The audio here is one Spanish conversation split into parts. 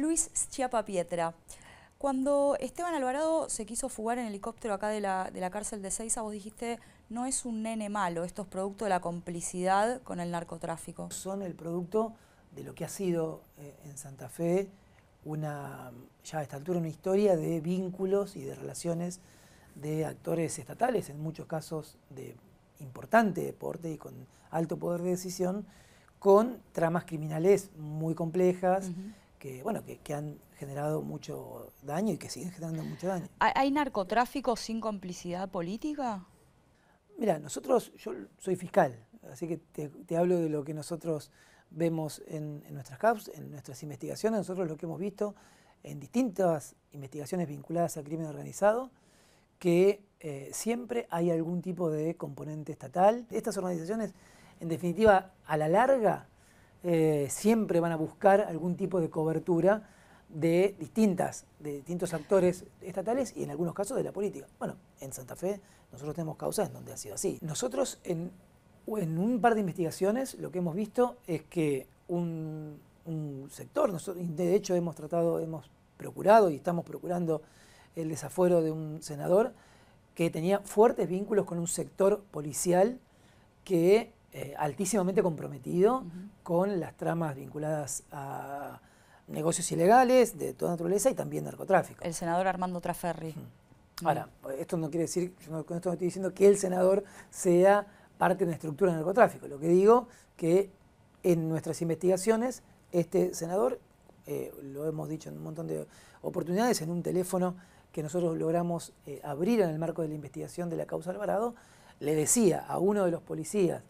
Luis Chiapa Cuando Esteban Alvarado se quiso fugar en helicóptero acá de la, cárcel de Seiza, vos dijiste, no es un nene malo, esto es producto de la complicidad con el narcotráfico. Son el producto de lo que ha sido eh, en Santa Fe una, ya a esta altura, una historia de vínculos y de relaciones de actores estatales, en muchos casos de importante deporte y con alto poder de decisión, con tramas criminales muy complejas que, bueno, que, han generado mucho daño y que siguen generando mucho daño. ¿Hay narcotráfico sin complicidad política? Mira, nosotros, yo soy fiscal, así que te, hablo de lo que nosotros vemos en, nuestras CAPS, en nuestras investigaciones, nosotros lo que hemos visto en distintas investigaciones vinculadas al crimen organizado, que eh, siempre hay algún tipo de componente estatal. Estas organizaciones, en definitiva, a la larga, eh, siempre van a buscar algún tipo de cobertura de distintas, de distintos actores estatales y en algunos casos de la política. Bueno, en Santa Fe nosotros tenemos causas en donde ha sido así. Nosotros en, un par de investigaciones lo que hemos visto es que un, sector, nosotros, de hecho hemos tratado, hemos procurado y estamos procurando el desafuero de un senador que tenía fuertes vínculos con un sector policial que eh, altísimamente comprometido con las tramas vinculadas a negocios ilegales de toda naturaleza y también narcotráfico. El senador Armando Traferri. Ahora, pues, esto no quiere decir, con esto no estoy diciendo que el senador sea parte de una estructura de narcotráfico. Lo que digo que en nuestras investigaciones, este senador, eh, lo hemos dicho en un montón de oportunidades, en un teléfono que nosotros logramos eh, abrir en el marco de la investigación de la causa Alvarado, le decía a uno de los policías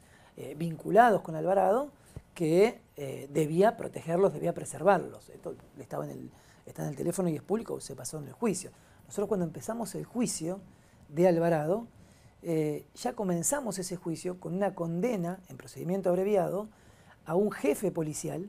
eh, vinculados con Alvarado que eh, debía protegerlos, debía preservarlos. Esto estaba en el, está en el teléfono y es público, se pasó en el juicio. Nosotros cuando empezamos el juicio de Alvarado, eh, ya comenzamos ese juicio con una condena en procedimiento abreviado a un jefe policial,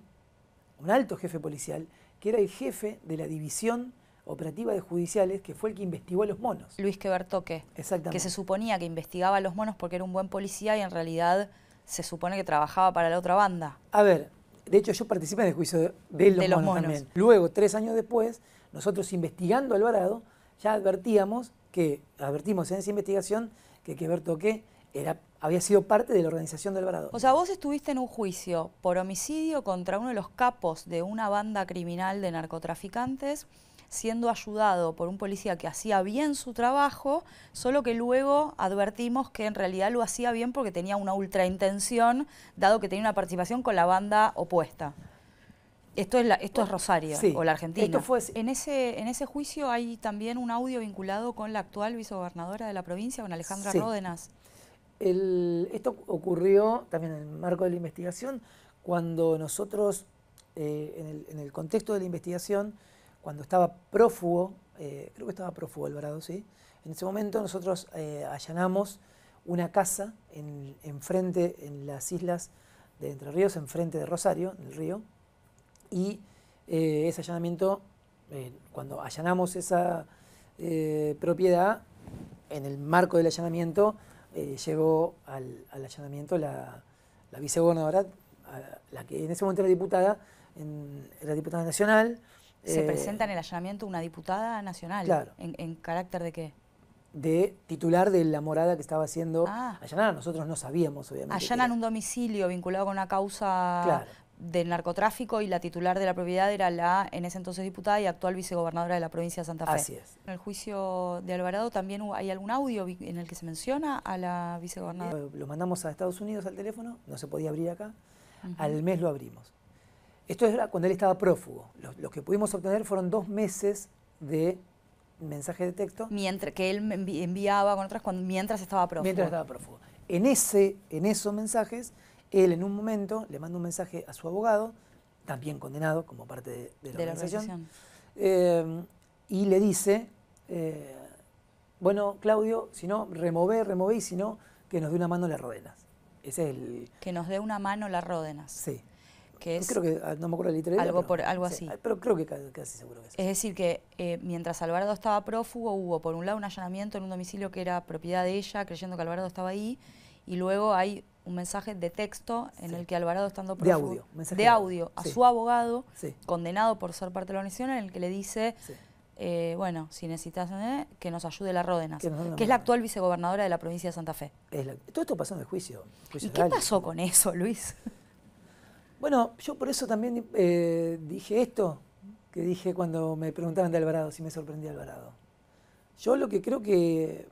un alto jefe policial, que era el jefe de la división operativa de judiciales, que fue el que investigó los monos. Luis Quebertoque. Exactamente. Que se suponía que investigaba a los monos porque era un buen policía y en realidad se supone que trabajaba para la otra banda. A ver, de hecho yo participé en el juicio de, los, monos Luego, tres años después, nosotros investigando a Alvarado, ya advertíamos que, advertimos en esa investigación que Queberto que era, había sido parte de la organización de Alvarado. O sea, vos estuviste en un juicio por homicidio contra uno de los capos de una banda criminal de narcotraficantes siendo ayudado por un policía que hacía bien su trabajo, solo que luego advertimos que en realidad lo hacía bien porque tenía una ultraintención intención, dado que tenía una participación con la banda opuesta. Esto es, esto es Rosario o la Argentina. en, ese, en ese juicio hay también un audio vinculado con la actual vicegobernadora de la provincia, con Alejandra Ródenas. esto ocurrió también en el marco de la investigación, cuando nosotros, eh, en, el, en, el, contexto de la investigación, cuando estaba prófugo, eh, creo que estaba prófugo Alvarado, ¿sí? En ese momento nosotros eh, allanamos una casa en, frente, en las islas de Entre Ríos, enfrente de Rosario, en el río, y eh, ese allanamiento, cuando allanamos esa propiedad, en el marco del allanamiento, llegó al, allanamiento la, vicegobernadora, la que en ese momento era diputada, era diputada nacional, se eh, presenta en el allanamiento una diputada nacional. ¿En, carácter de qué? de titular de la morada que estaba haciendo ah. allanar. Nosotros no sabíamos, obviamente. Allanan un domicilio vinculado con una causa del narcotráfico y la titular de la propiedad era la, en ese entonces diputada y actual vicegobernadora de la provincia de Santa Fe. Así es. En el juicio de Alvarado también hay algún audio en el que se menciona a la vicegobernadora. Eh, lo mandamos a Estados Unidos al teléfono, no se podía abrir acá. Al mes lo abrimos. Esto era cuando él estaba prófugo. Lo que pudimos obtener fueron dos meses de mensaje de texto. Mientras, que él enviaba con otras mientras estaba prófugo. Mientras estaba prófugo. En, ese, en esos mensajes, él en un momento le manda un mensaje a su abogado, también condenado como parte de, la organización, eh, y le dice, eh, bueno, Claudio, si no, remove, remove, y si no, que nos dé una mano las rodenas. es el... Que nos dé una mano las Ródenas. Sí que ah, no me acuerdo la Algo, así. Ah, pero creo que casi seguro que es. Es decir, que eh, mientras Alvarado estaba prófugo, hubo por un lado un allanamiento en un domicilio que era propiedad de ella, creyendo que Alvarado estaba ahí, y luego hay un mensaje de texto en el que Alvarado estando prófugo... De audio. de audio, a su abogado, condenado por ser parte de la organización, en el que le dice... Eh, bueno, si necesitas eh, que nos ayude la Ródenas, que, es la actual vicegobernadora de la provincia de Santa Fe. todo esto pasó de juicio ¿Y qué pasó con eso, Luis? Bueno, yo por eso también eh, dije esto, que dije cuando me preguntaban de Alvarado, si me sorprendía Alvarado. Yo lo que creo que,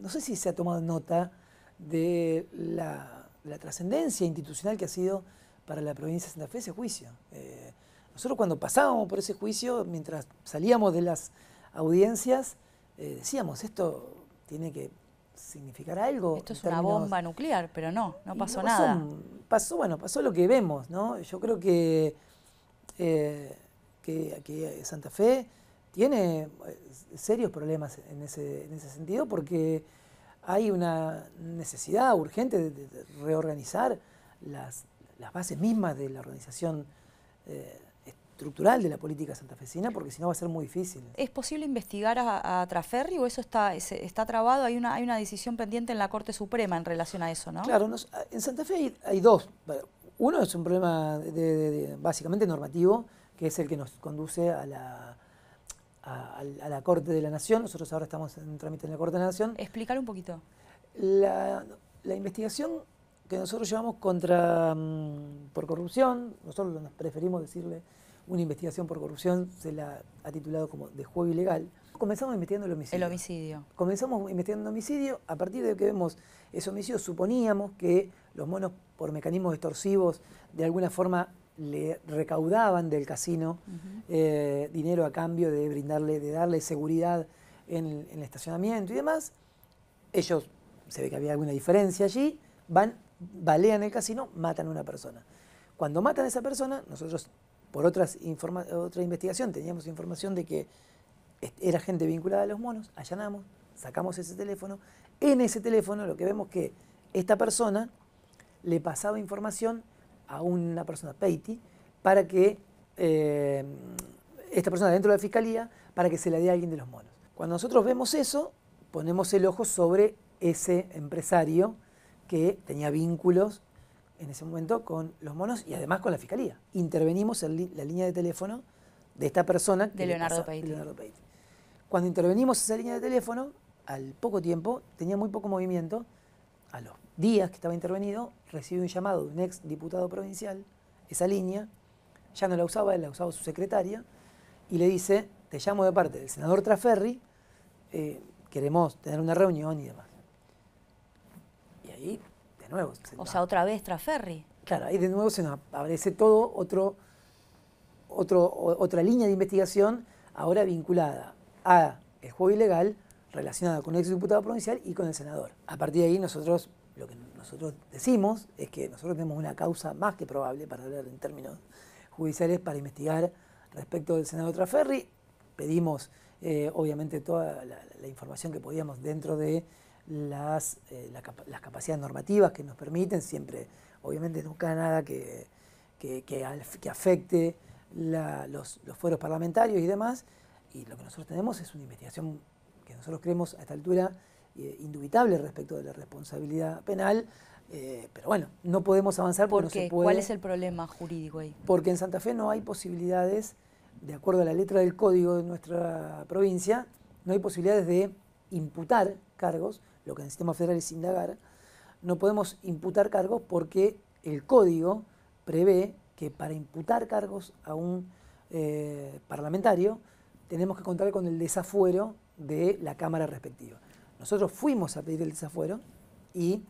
no sé si se ha tomado nota de la, trascendencia institucional que ha sido para la provincia de Santa Fe ese juicio. Eh, nosotros cuando pasábamos por ese juicio, mientras salíamos de las audiencias, eh, decíamos, esto tiene que significar algo. Esto es una bomba nuclear, pero no, no pasó, nada. Pasó, bueno, pasó lo que vemos, ¿no? Yo creo que, eh, que, Santa Fe tiene eh, serios problemas en ese, en ese sentido porque hay una necesidad urgente de, reorganizar las, bases mismas de la organización eh, estructural de la política santafesina, porque si no va a ser muy difícil. ¿Es posible investigar a, Traferri o eso está, está trabado? Hay una, hay una decisión pendiente en la Corte Suprema en relación a eso, ¿no? Claro, en Santa Fe hay, dos. Uno es un problema básicamente normativo, que es el que nos conduce a la, a, la Corte de la Nación. Nosotros ahora estamos en trámite en la Corte de la Nación. Explicar un poquito. La, la investigación que nosotros llevamos contra mm, por corrupción, nosotros nos preferimos decirle una investigación por corrupción, se la ha titulado como de juego ilegal. Comenzamos investigando el homicidio. El homicidio. Comenzamos investigando el homicidio, a partir de que vemos ese homicidio suponíamos que los monos por mecanismos extorsivos de alguna forma le recaudaban del casino eh, dinero a cambio de brindarle, de darle seguridad en el, en el estacionamiento y demás. Ellos, se ve que había alguna diferencia allí, van, balean el casino, matan a una persona. Cuando matan a esa persona, nosotros por otras otra investigación teníamos información de que era gente vinculada a los monos, allanamos, sacamos ese teléfono. En ese teléfono lo que vemos que esta persona le pasaba información a una persona, Peiti, para que eh, esta persona dentro de la fiscalía, para que se la dé a alguien de los monos. Cuando nosotros vemos eso, ponemos el ojo sobre ese empresario que tenía vínculos en ese momento con los monos y además con la fiscalía. Intervenimos en la línea de teléfono de esta persona. de Leonardo Peiti. Cuando intervenimos esa línea de teléfono, al poco tiempo, tenía muy poco movimiento, a los días que estaba intervenido, recibió un llamado de un ex diputado provincial, esa línea, ya no la usaba, la usaba su secretaria, y le dice, te llamo de parte del senador Traferri, eh, queremos tener una reunión y demás o sea, otra vez Traferri. Claro, ahí de nuevo se nos aparece todo otro, otro, otra línea de investigación ahora vinculada a el juego ilegal relacionada con el ex diputado provincial y con el senador. A partir de ahí nosotros lo que nosotros decimos es que nosotros tenemos una causa más que probable para hablar en términos judiciales para investigar respecto del senador Traferri. Pedimos eh, obviamente toda la, información que podíamos dentro de las, eh, las capacidades normativas que nos permiten, siempre, obviamente nunca nada que, que, afecte los, los fueros parlamentarios y demás, y lo que nosotros tenemos es una investigación que nosotros creemos a esta altura eh, indubitable respecto de la responsabilidad penal, eh, pero bueno, no podemos avanzar porque no se puede. ¿Cuál es el problema jurídico ahí? Porque en Santa Fe no hay posibilidades, de acuerdo a la letra del código de nuestra provincia, no hay posibilidades de imputar cargos lo que en el sistema federal es indagar, no podemos imputar cargos porque el código prevé que para imputar cargos a un eh, parlamentario tenemos que contar con el desafuero de la Cámara respectiva. Nosotros fuimos a pedir el desafuero y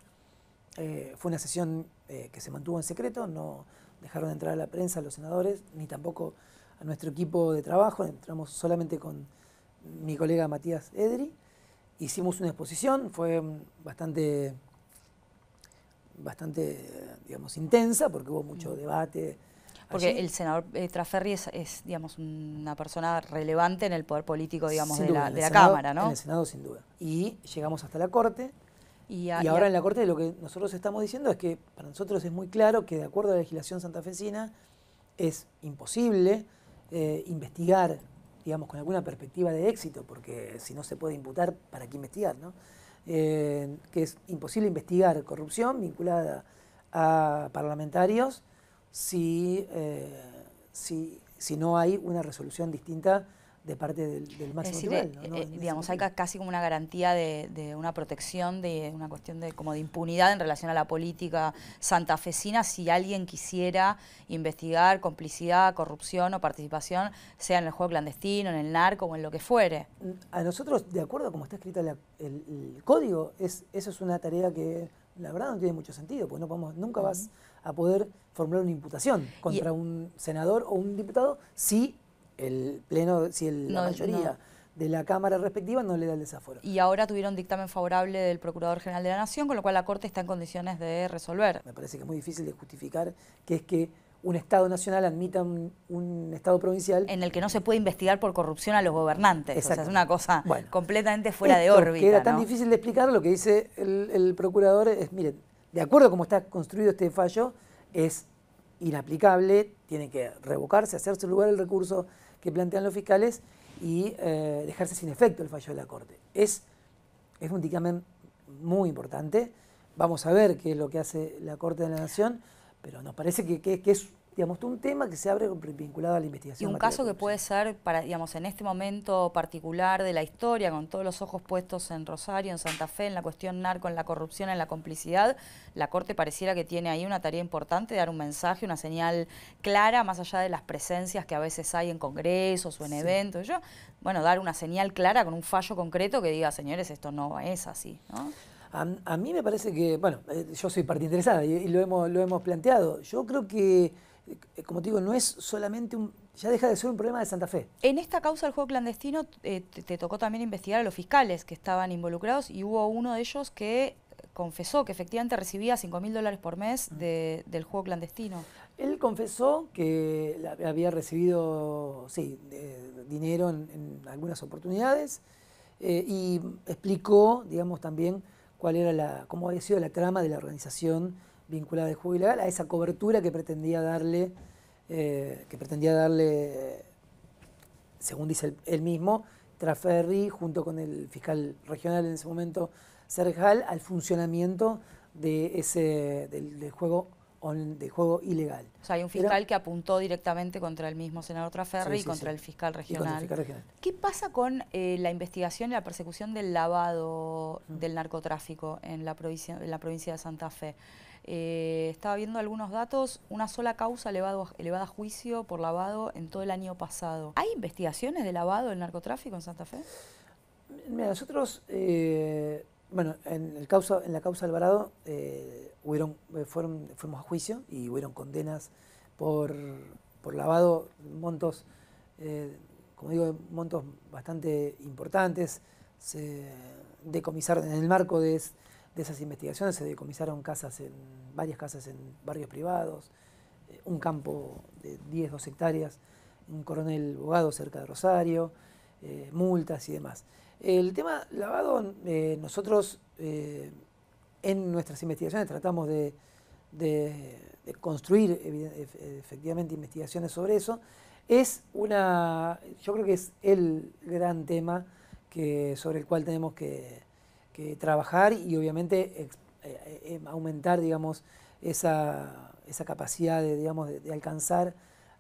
eh, fue una sesión eh, que se mantuvo en secreto, no dejaron de entrar a la prensa a los senadores, ni tampoco a nuestro equipo de trabajo, entramos solamente con mi colega Matías Edri hicimos una exposición, fue mm, bastante, bastante digamos, intensa porque hubo mucho mm. debate. Porque el senador eh, Traferri es, digamos, una persona relevante en el poder político, digamos, de la, Cámara, ¿no? En el Senado, sin duda. Y llegamos hasta la Corte. Y, ahora en la Corte lo que nosotros estamos diciendo es que para nosotros es muy claro que de acuerdo a la legislación santafesina es imposible eh, investigar digamos, con alguna perspectiva de éxito, porque si no se puede imputar, ¿para qué investigar? Eh, que es imposible investigar corrupción vinculada a parlamentarios si, eh, si no hay una resolución distinta de parte del, del máximo eh, eh, digamos, hay casi como una garantía de, una protección, de una cuestión de como de impunidad en relación a la política santafesina si alguien quisiera investigar complicidad, corrupción o participación, sea en el juego clandestino, en el narco o en lo que fuere. Mm, a nosotros, de acuerdo a como está escrito el, código, eso es una tarea que la verdad no tiene mucho sentido, porque no nunca vas a poder formular una imputación contra e un senador o un diputado si el pleno, si la mayoría de la Cámara respectiva no le da el desaforo. Y ahora tuvieron dictamen favorable del Procurador General de la Nación, con lo cual la Corte está en condiciones de resolver. Me parece que es muy difícil de justificar que es que un Estado nacional admita un, Estado provincial. En el que no se puede investigar por corrupción a los gobernantes. es una cosa completamente fuera de órbita. Era tan difícil de explicar, lo que dice el, procurador es, miren, de acuerdo a cómo está construido este fallo, es inaplicable, tiene que revocarse, hacerse lugar el recurso, que plantean los fiscales y eh, dejarse sin efecto el fallo de la Corte. Es, es un dictamen muy importante. Vamos a ver qué es lo que hace la Corte de la Nación, pero nos parece que, que, que es digamos, un tema que se abre vinculado a la investigación. Y un caso que puede ser, para, digamos, en este momento particular de la historia, con todos los ojos puestos en Rosario, en Santa Fe, en la cuestión narco, en la corrupción, en la complicidad, la Corte pareciera que tiene ahí una tarea importante, dar un mensaje, una señal clara, más allá de las presencias que a veces hay en congresos o en eventos. Yo, bueno, dar una señal clara con un fallo concreto que diga, señores, esto no es así, A, mí me parece que, bueno, eh, yo soy parte interesada y, y lo, hemos, lo hemos planteado. Yo creo que eh, como te digo, no es solamente un, ya deja de ser un problema de Santa Fe. En esta causa del juego clandestino eh, te, tocó también investigar a los fiscales que estaban involucrados y hubo uno de ellos que eh, confesó que efectivamente recibía 5 mil dólares por mes mm. del juego clandestino. Él confesó que había recibido, sí, dinero en, algunas oportunidades y explicó, digamos, también cuál era la, cómo había sido la trama de la organización vinculada de juego ilegal, a esa cobertura que pretendía darle, eh, que pretendía darle, según dice él, mismo, Traferri, junto con el fiscal regional en ese momento, Serjal, al funcionamiento de ese, del, juego de juego ilegal. O sea, hay un fiscal que apuntó directamente contra el mismo senador Traferri y, contra el fiscal regional. ¿Qué pasa con eh, la investigación y la persecución del lavado del narcotráfico en la provincia de Santa Fe? Eh, estaba viendo algunos datos, una sola causa elevada a juicio por lavado en todo el año pasado. ¿Hay investigaciones de lavado del narcotráfico en Santa Fe? nosotros, eh, bueno, en, el causa, en la causa Alvarado eh, hubieron, fueron, fuimos a juicio y hubieron condenas por, lavado, montos, como digo, montos bastante importantes, se decomisaron en el marco de de esas investigaciones se decomisaron casas en, varias casas en barrios privados, eh, un campo de 10, 2 hectáreas, un coronel bogado cerca de Rosario, eh, multas y demás. El tema lavado, eh, nosotros en nuestras investigaciones tratamos de, de construir efectivamente investigaciones sobre eso. Es una, yo creo que es el gran tema que, sobre el cual tenemos que, que trabajar y obviamente eh, eh, em, aumentar, digamos, esa, capacidad de, digamos, de, alcanzar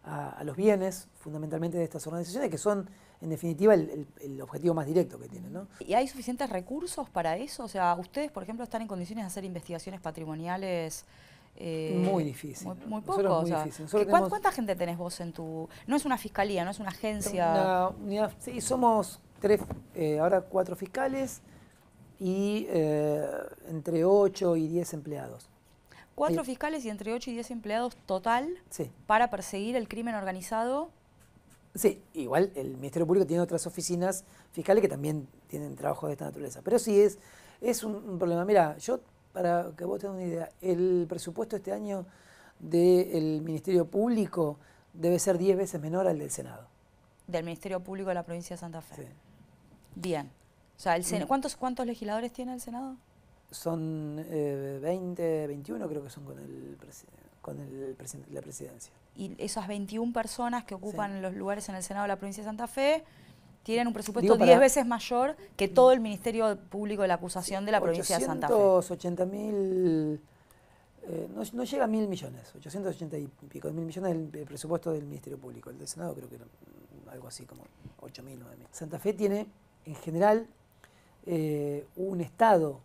a, los bienes, fundamentalmente de estas organizaciones, que son, en definitiva, el, objetivo más directo que tienen. ¿no? ¿Y hay suficientes recursos para eso? O sea, ¿ustedes, por ejemplo, están en condiciones de hacer investigaciones patrimoniales? Eh, muy difícil. Muy, poco. ¿Cuánta gente tenés vos en tu.? No es una fiscalía, no es una agencia. sí, somos tres, ahora cuatro fiscales, y eh, entre 8 y 10 empleados. Cuatro eh, fiscales y entre 8 y 10 empleados total para perseguir el crimen organizado. Sí, igual el Ministerio Público tiene otras oficinas fiscales que también tienen trabajo de esta naturaleza. Pero sí es, es un, problema. Mira, yo, para que vos tengas una idea, el presupuesto este año del Ministerio Público debe ser 10 veces menor al del Senado. Del Ministerio Público de la provincia de Santa Fe. Sí. Bien. O sea, mm. ¿cuántos, legisladores tiene el Senado? Son 20, eh, 21 creo que son con, con la presidencia. Y esas 21 personas que ocupan los lugares en el Senado de la provincia de Santa Fe tienen un presupuesto 10 veces mayor que mm. todo el Ministerio Público de la Acusación de la provincia de Santa Fe. 880 mil... Eh, no, llega a mil millones, 880 y pico mil millones el, el, presupuesto del Ministerio Público. El del Senado creo que era algo así como 8.000, mil, Santa Fe tiene, en general, eh, un Estado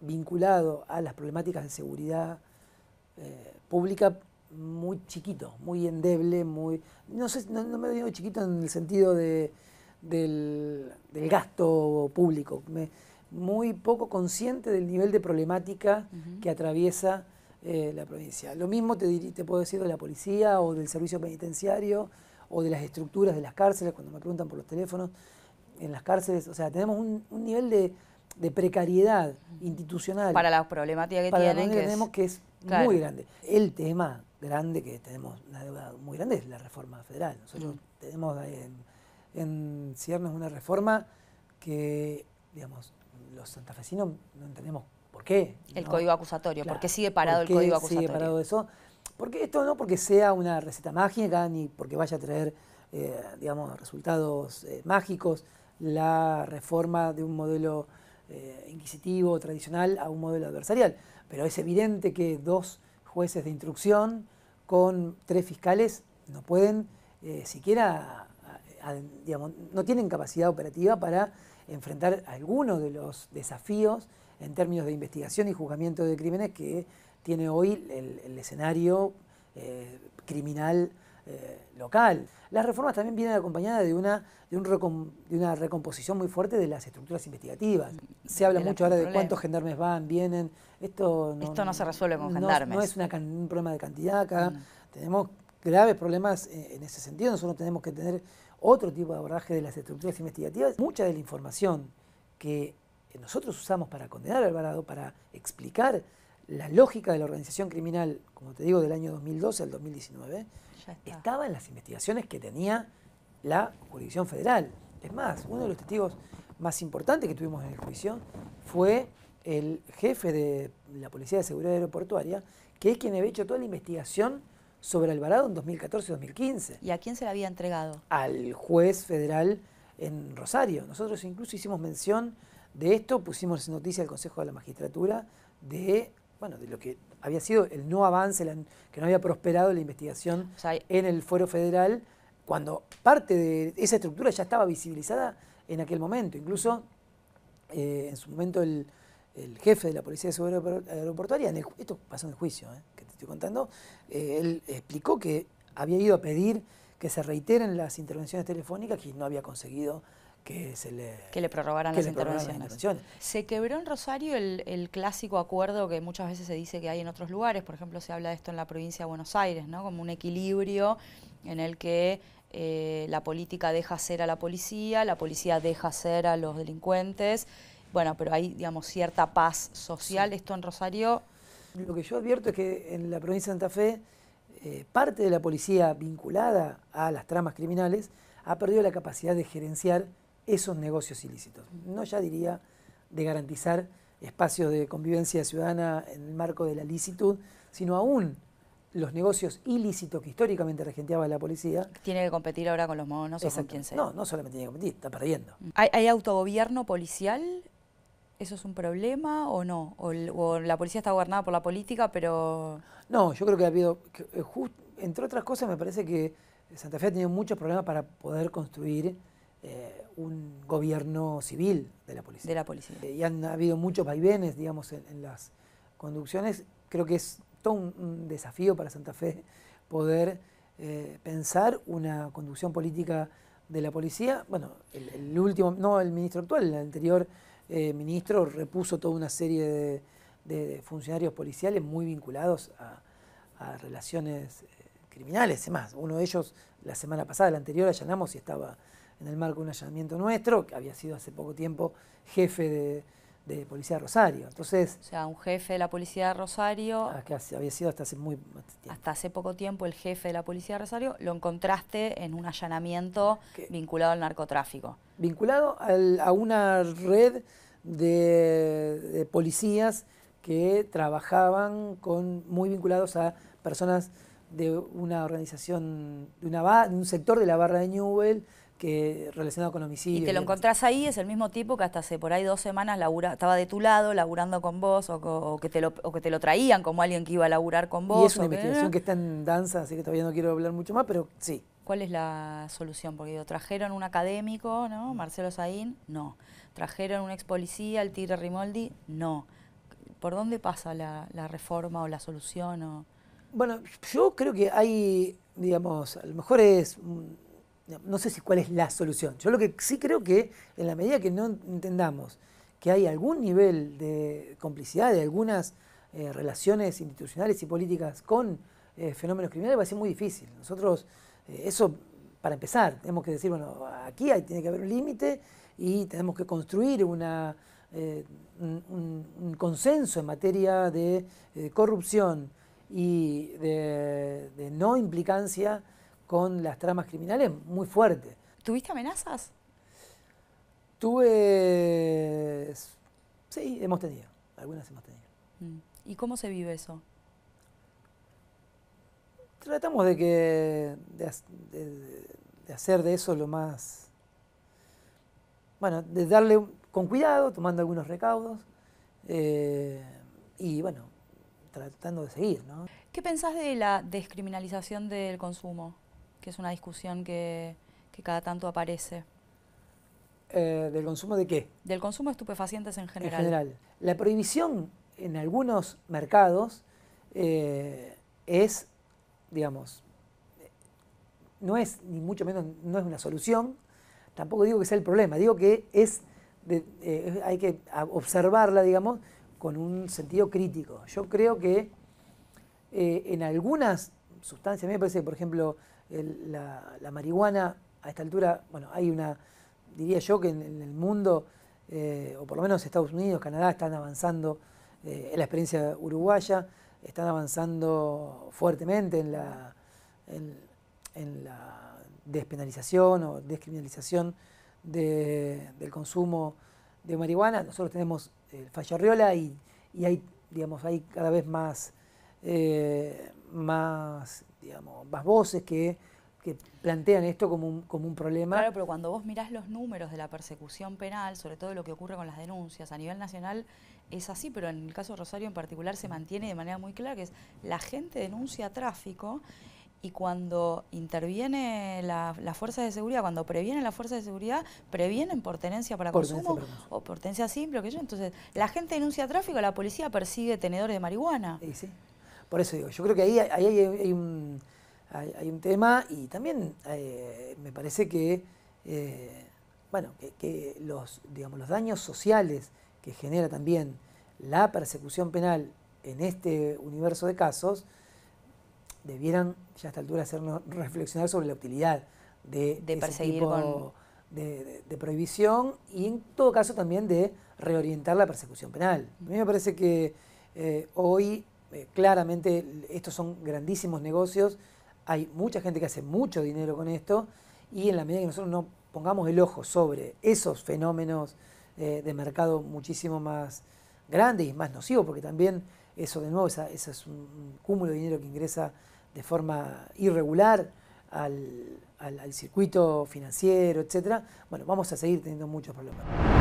vinculado a las problemáticas de seguridad eh, pública muy chiquito, muy endeble, muy... No, sé, no, me digo chiquito en el sentido del, gasto público, muy poco consciente del nivel de problemática que atraviesa eh, la provincia. Lo mismo te, te puedo decir de la policía o del servicio penitenciario o de las estructuras de las cárceles, cuando me preguntan por los teléfonos en las cárceles, o sea, tenemos un, nivel de, precariedad institucional. Para la problemática que tienen. que, tenemos es, que es muy grande. El tema grande que tenemos, una deuda muy grande, es la reforma federal. Nosotros tenemos en, en ciernes una reforma que, digamos, los santafesinos no entendemos por qué. El código acusatorio, porque ¿por sigue parado el código acusatorio? Sigue parado eso. Porque esto no porque sea una receta mágica ni porque vaya a traer, eh, digamos, resultados eh, mágicos, la reforma de un modelo eh, inquisitivo tradicional a un modelo adversarial. Pero es evidente que dos jueces de instrucción con tres fiscales no pueden eh, siquiera, no tienen capacidad operativa para enfrentar algunos de los desafíos en términos de investigación y juzgamiento de crímenes que tiene hoy el, escenario eh, criminal eh, local. Las reformas también vienen acompañadas de una, de, una recomposición muy fuerte de las estructuras investigativas. Se habla mucho ahora de cuántos gendarmes van, vienen. Esto no, Esto no se resuelve con gendarmes. No es un problema de cantidad acá. Mm. Tenemos graves problemas eh, en ese sentido. Nosotros tenemos que tener otro tipo de abordaje de las estructuras investigativas. Mucha de la información que nosotros usamos para condenar a Alvarado, para explicar la lógica de la organización criminal, como te digo, del año 2012 al 2019, estaba en las investigaciones que tenía la jurisdicción federal. Es más, uno de los testigos más importantes que tuvimos en el juicio fue el jefe de la Policía de Seguridad Aeroportuaria, que es quien había hecho toda la investigación sobre Alvarado en 2014-2015. ¿Y a quién se la había entregado? Al juez federal en Rosario. Nosotros incluso hicimos mención de esto, pusimos noticia al Consejo de la Magistratura de, bueno, de lo que había sido el no avance, que no había prosperado la investigación en el fuero federal, cuando parte de esa estructura ya estaba visibilizada en aquel momento. Incluso eh, en su momento el, jefe de la Policía de Seguridad Aeroportuaria, esto pasó en el juicio eh, que te estoy contando, eh, él explicó que había ido a pedir que se reiteren las intervenciones telefónicas que no había conseguido que se le, que prorrogaran las intervenciones. Se quebró en Rosario el, clásico acuerdo que muchas veces se dice que hay en otros lugares, por ejemplo se habla de esto en la provincia de Buenos Aires, ¿no? como un equilibrio en el que eh, la política deja ser a la policía, la policía deja ser a los delincuentes, bueno, pero hay digamos cierta paz social, esto en Rosario... Lo que yo advierto es que en la provincia de Santa Fe eh, parte de la policía vinculada a las tramas criminales ha perdido la capacidad de gerenciar esos negocios ilícitos. No ya diría de garantizar espacios de convivencia ciudadana en el marco de la licitud, sino aún los negocios ilícitos que históricamente regenteaba la policía. Tiene que competir ahora con los monos o con quien sea. No, no solamente tiene que competir, está perdiendo. Mm. ¿Hay, autogobierno policial? ¿Eso es un problema o no? O, la policía está gobernada por la política, pero...? No, yo creo que ha habido... Eh, entre otras cosas, me parece que Santa Fe ha tenido muchos problemas para poder construir eh, un gobierno civil de la policía. policía. Eh, y han habido muchos vaivenes, digamos, en, las conducciones. Creo que es todo un, desafío para Santa Fe poder eh, pensar una conducción política de la policía. Bueno, el, último, no el ministro actual, el anterior ministro repuso toda una serie de, funcionarios policiales muy vinculados a, relaciones criminales, y más, uno de ellos la semana pasada, la anterior, allanamos y estaba en el marco de un allanamiento nuestro, que había sido hace poco tiempo jefe de, Policía de Rosario. Entonces, o sea, un jefe de la Policía de Rosario. Ah, que había sido hasta hace muy Hasta hace poco tiempo el jefe de la Policía de Rosario, lo encontraste en un allanamiento vinculado al narcotráfico. Vinculado a una red de, policías que trabajaban con muy vinculados a personas de una organización, de, una, de un sector de la barra de Newell que relacionado con homicidio. Y te lo encontrás ahí, es el mismo tipo que hasta hace por ahí dos semanas labura, estaba de tu lado, laburando con vos, o, que te lo, que te lo traían como alguien que iba a laburar con vos. Y es una investigación que... está en danza, así que todavía no quiero hablar mucho más, pero sí. ¿Cuál es la solución? Porque trajeron un académico, ¿no? Marcelo Saín, no. Trajeron un ex policía, el Tigre Rimoldi, no. ¿Por dónde pasa la, reforma o la solución? Bueno, yo creo que hay, digamos, a lo mejor es no sé si cuál es la solución. Yo lo que sí creo que en la medida que no entendamos que hay algún nivel de complicidad de algunas eh, relaciones institucionales y políticas con eh, fenómenos criminales, va a ser muy difícil. Nosotros, eh, eso para empezar, tenemos que decir, bueno, aquí hay, tiene que haber un límite y tenemos que construir una, un, consenso en materia de corrupción y de no implicancia con las tramas criminales muy fuerte. ¿Tuviste amenazas? Tuve... Sí, hemos tenido. Algunas hemos tenido. Mm. ¿Y cómo se vive eso? Tratamos de que... de, hacer de eso lo más... Bueno, de darle con cuidado, tomando algunos recaudos. Eh, y bueno, tratando de seguir. ¿no? ¿Qué pensás de la descriminalización del consumo? que es una discusión que, cada tanto aparece. Eh, ¿Del consumo de qué? Del consumo de estupefacientes en general. En general. La prohibición en algunos mercados eh, es, digamos, no es ni mucho menos, no es una solución, tampoco digo que sea el problema, digo que es, eh, hay que observarla, digamos, con un sentido crítico. Yo creo que en algunas sustancias, a mí me parece, por ejemplo, la, marihuana a esta altura, bueno, hay una, diría yo que en, el mundo, eh, o por lo menos Estados Unidos, Canadá, están avanzando en eh, la experiencia uruguaya, están avanzando fuertemente en la, en, la despenalización o descriminalización del consumo de marihuana. Nosotros tenemos el Fallarriola y, y hay, digamos, hay cada vez más eh, más, digamos, más voces que, plantean esto como un, como un problema. Claro, pero cuando vos mirás los números de la persecución penal, sobre todo lo que ocurre con las denuncias a nivel nacional, es así, pero en el caso de Rosario en particular se mantiene de manera muy clara, que es la gente denuncia tráfico y cuando interviene las la fuerza de seguridad, cuando previenen la fuerza de seguridad, previenen por tenencia para consumo o por tenencia simple, o que yo. Entonces, la gente denuncia tráfico, la policía persigue tenedores de marihuana. Sí, sí. Por eso digo, yo creo que ahí, hay, un, tema y también eh, me parece que, eh, bueno, que, los, digamos, los daños sociales que genera también la persecución penal en este universo de casos debieran ya a esta altura hacernos reflexionar sobre la utilidad de, de tipo de, prohibición y en todo caso también de reorientar la persecución penal. A mí me parece que eh, hoy eh, claramente estos son grandísimos negocios, hay mucha gente que hace mucho dinero con esto y en la medida que nosotros no pongamos el ojo sobre esos fenómenos eh, de mercado muchísimo más grandes y más nocivos, porque también eso de nuevo, ese es un cúmulo de dinero que ingresa de forma irregular al, al circuito financiero, etcétera. bueno, vamos a seguir teniendo muchos problemas.